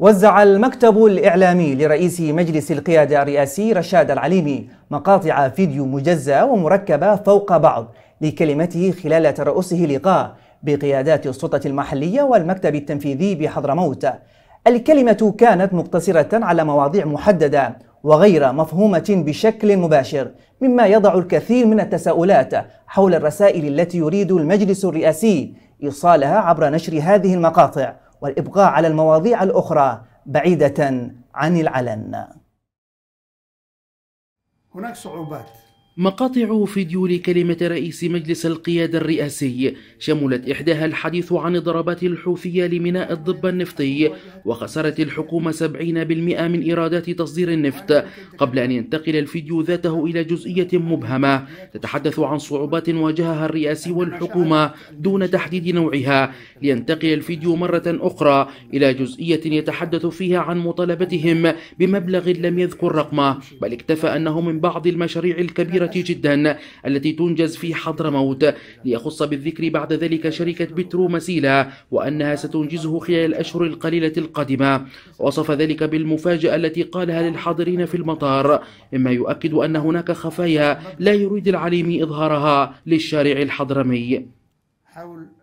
وزع المكتب الإعلامي لرئيس مجلس القيادة الرئاسي رشاد العليمي مقاطع فيديو مجزأة ومركبة فوق بعض لكلمته خلال ترأسه لقاء بقيادات السلطة المحلية والمكتب التنفيذي بحضرموت الكلمة كانت مقتصرة على مواضيع محددة وغير مفهومة بشكل مباشر مما يضع الكثير من التساؤلات حول الرسائل التي يريد المجلس الرئاسي إيصالها عبر نشر هذه المقاطع والإبقاء على المواضيع الأخرى بعيدة عن العلن هناك صعوبات مقاطع فيديو لكلمة رئيس مجلس القيادة الرئاسي شملت إحداها الحديث عن الضربات الحوثية لميناء الضب النفطي وخسرت الحكومة 70% من إيرادات تصدير النفط قبل أن ينتقل الفيديو ذاته إلى جزئية مبهمة تتحدث عن صعوبات واجهها الرئاسي والحكومة دون تحديد نوعها لينتقل الفيديو مرة أخرى إلى جزئية يتحدث فيها عن مطالبتهم بمبلغ لم يذكر رقمه بل اكتفى أنه من بعض المشاريع الكبيرة جدا التي تنجز في حضرموت ليخص بالذكر بعد ذلك شركة بترو مسيلة وأنها ستنجزه خلال الأشهر القليلة القادمة وصف ذلك بالمفاجأة التي قالها للحاضرين في المطار مما يؤكد أن هناك خفايا لا يريد العليم إظهارها للشارع الحضرمي حول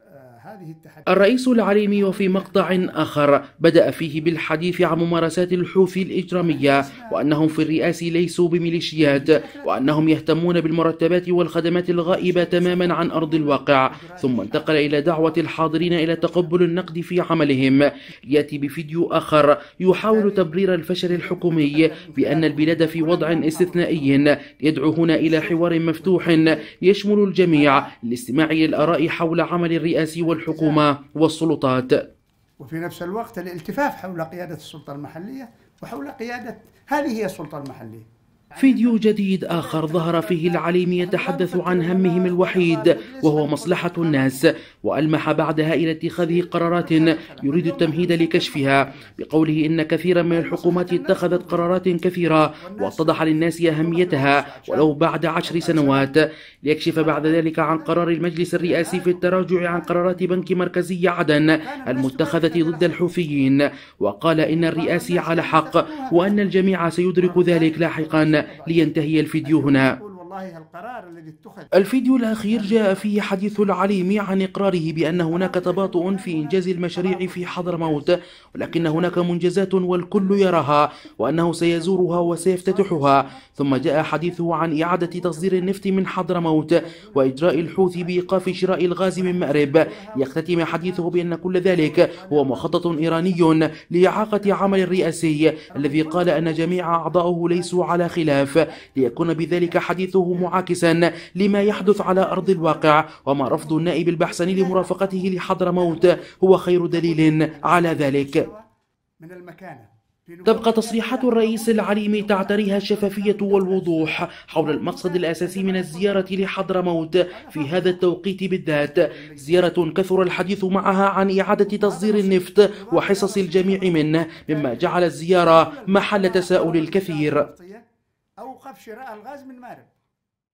الرئيس العليمي وفي مقطع آخر بدأ فيه بالحديث عن ممارسات الحوثي الإجرامية وأنهم في الرئاس ليسوا بميليشيات وأنهم يهتمون بالمرتبات والخدمات الغائبة تماما عن أرض الواقع ثم انتقل إلى دعوة الحاضرين إلى تقبل النقد في عملهم يأتي بفيديو آخر يحاول تبرير الفشل الحكومي بأن البلاد في وضع استثنائي يدعو هنا إلى حوار مفتوح يشمل الجميع للاستماع إلى الآراء حول عمل الرئاسي والحكومة الحكومة والسلطات وفي نفس الوقت الالتفاف حول قيادة السلطة المحلية وحول قيادة هذه هي السلطة المحلية فيديو جديد آخر ظهر فيه العليم يتحدث عن همهم الوحيد وهو مصلحة الناس وألمح بعدها إلى اتخاذه قرارات يريد التمهيد لكشفها بقوله إن كثيرا من الحكومات اتخذت قرارات كثيرة واتضح للناس أهميتها ولو بعد عشر سنوات ليكشف بعد ذلك عن قرار المجلس الرئاسي في التراجع عن قرارات بنك مركزي عدن المتخذة ضد الحوثيين وقال إن الرئاسي على حق وأن الجميع سيدرك ذلك لاحقا لينتهي الفيديو هنا والله القرار الذي اتخذ الفيديو الأخير جاء فيه حديث العليمي عن إقراره بأن هناك تباطؤ في إنجاز المشاريع في حضرموت ولكن هناك منجزات والكل يراها وأنه سيزورها وسيفتتحها ثم جاء حديثه عن إعادة تصدير النفط من حضرموت وإجراء الحوثي بإيقاف شراء الغاز من مأرب يختتم حديثه بأن كل ذلك هو مخطط إيراني لإعاقة عمل الرئاسي الذي قال أن جميع أعضاؤه ليسوا على خلاف ليكون بذلك حديثه رفضه معاكسا لما يحدث على أرض الواقع وما رفض النائب البحسني لمرافقته لحضرموت هو خير دليل على ذلك من المكانه تبقى تصريحات الرئيس العليم تعتريها الشفافية والوضوح حول المقصد الأساسي من الزيارة لحضرموت في هذا التوقيت بالذات زيارة كثر الحديث معها عن إعادة تصدير النفط وحصص الجميع منه مما جعل الزيارة محل تساؤل الكثير أوقف شراء الغاز من مارب